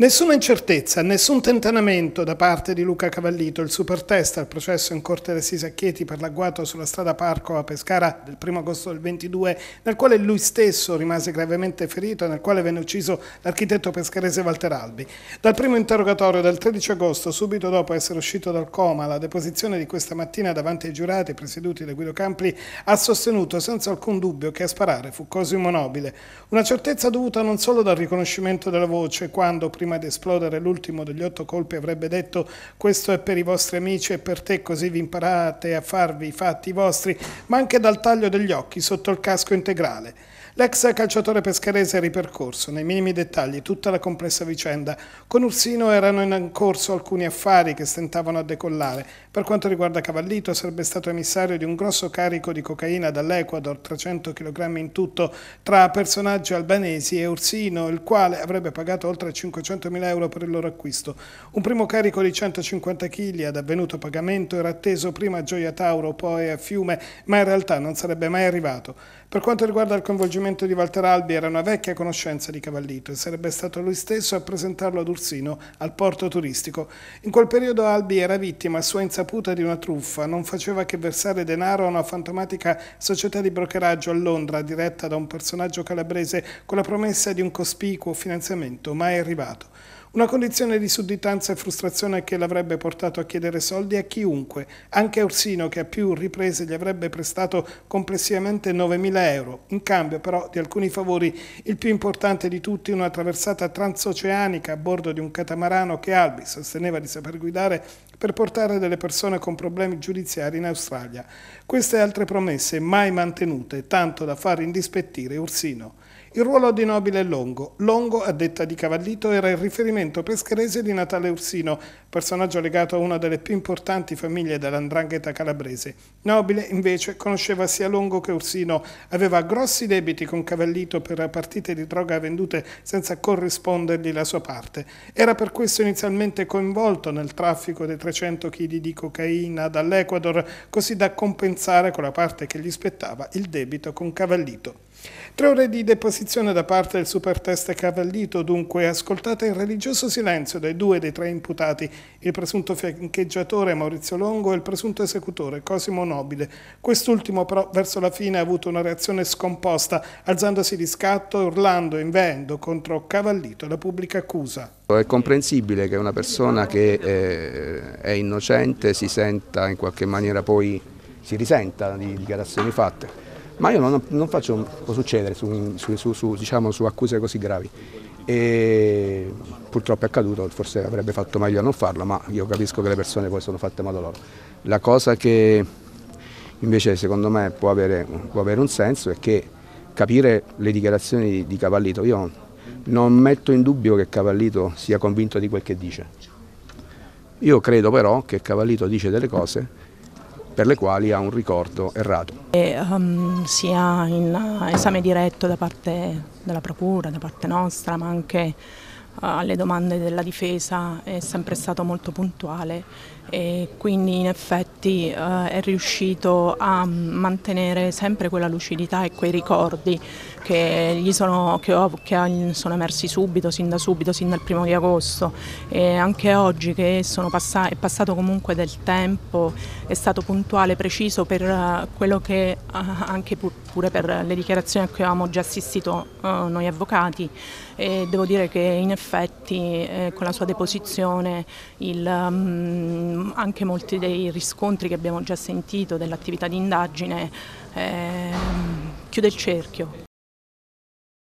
Nessuna incertezza, nessun tentenamento da parte di Luca Cavallito, il supertesta al processo in Corte dei a per l'agguato sulla strada Parco a Pescara del 1 agosto del 22, nel quale lui stesso rimase gravemente ferito e nel quale venne ucciso l'architetto pescarese Walter Albi. Dal primo interrogatorio del 13 agosto, subito dopo essere uscito dal coma, la deposizione di questa mattina davanti ai giurati presieduti da Guido Campli ha sostenuto senza alcun dubbio che a sparare fu Cosimo Nobile. Una certezza dovuta non solo dal riconoscimento della voce quando prima prima di esplodere l'ultimo degli otto colpi avrebbe detto questo è per i vostri amici e per te così vi imparate a farvi i fatti vostri, ma anche dal taglio degli occhi sotto il casco integrale. L'ex calciatore pescherese ha ripercorso nei minimi dettagli tutta la complessa vicenda. Con Ursino erano in corso alcuni affari che stentavano a decollare. Per quanto riguarda Cavallito sarebbe stato emissario di un grosso carico di cocaina dall'Ecuador, 300 kg in tutto, tra personaggi albanesi e Ursino, il quale avrebbe pagato oltre 500.000 euro per il loro acquisto. Un primo carico di 150 kg ad avvenuto pagamento era atteso prima a Gioia Tauro, poi a Fiume, ma in realtà non sarebbe mai arrivato. Per quanto riguarda il coinvolgimento comportamento di Albi era una vecchia conoscenza di Cavallito e sarebbe stato lui stesso a presentarlo ad Ursino al porto turistico. In quel periodo Albi era vittima a sua insaputa di una truffa, non faceva che versare denaro a una fantomatica società di brokeraggio a Londra diretta da un personaggio calabrese con la promessa di un cospicuo finanziamento mai arrivato. Una condizione di sudditanza e frustrazione che l'avrebbe portato a chiedere soldi a chiunque, anche a Ursino che a più riprese gli avrebbe prestato complessivamente 9.000 euro, in cambio però di alcuni favori, il più importante di tutti una traversata transoceanica a bordo di un catamarano che Albi sosteneva di saper guidare per portare delle persone con problemi giudiziari in Australia. Queste altre promesse mai mantenute, tanto da far indispettire Ursino. Il ruolo di nobile è Longo. Longo, a detta di Cavallito, era il riferimento pescherese di Natale Ursino, personaggio legato a una delle più importanti famiglie dell'andrangheta calabrese. Nobile, invece, conosceva sia Longo che Ursino, aveva grossi debiti con Cavallito per partite di droga vendute senza corrispondergli la sua parte. Era per questo inizialmente coinvolto nel traffico dei 300 kg di cocaina dall'Ecuador, così da compensare con la parte che gli spettava il debito con Cavallito. Tre ore di deposizione posizione da parte del superteste Cavallito, dunque ascoltata in religioso silenzio dai due dei tre imputati, il presunto fiancheggiatore Maurizio Longo e il presunto esecutore Cosimo Nobile. Quest'ultimo però verso la fine ha avuto una reazione scomposta, alzandosi di scatto e urlando, e invendo contro Cavallito la pubblica accusa. È comprensibile che una persona che eh, è innocente si senta in qualche maniera poi si risenta di dichiarazioni fatte ma io non, non faccio, può succedere su, su, su, diciamo, su accuse così gravi. E purtroppo è accaduto, forse avrebbe fatto meglio a non farlo, ma io capisco che le persone poi sono fatte modo loro. La cosa che invece secondo me può avere, può avere un senso è che capire le dichiarazioni di Cavallito, io non metto in dubbio che Cavallito sia convinto di quel che dice. Io credo però che Cavallito dice delle cose per le quali ha un ricordo errato. E, um, sia in eh, esame diretto da parte della Procura, da parte nostra, ma anche alle domande della difesa è sempre stato molto puntuale e quindi in effetti eh, è riuscito a mantenere sempre quella lucidità e quei ricordi che, gli sono, che ho, che sono emersi subito, sin da subito, sin dal primo di agosto e anche oggi che pass è passato comunque del tempo, è stato puntuale, preciso per eh, quello che eh, anche pure per le dichiarazioni a cui avevamo già assistito noi avvocati e devo dire che in effetti effetti eh, con la sua deposizione il, um, anche molti dei riscontri che abbiamo già sentito dell'attività di indagine eh, chiude il cerchio.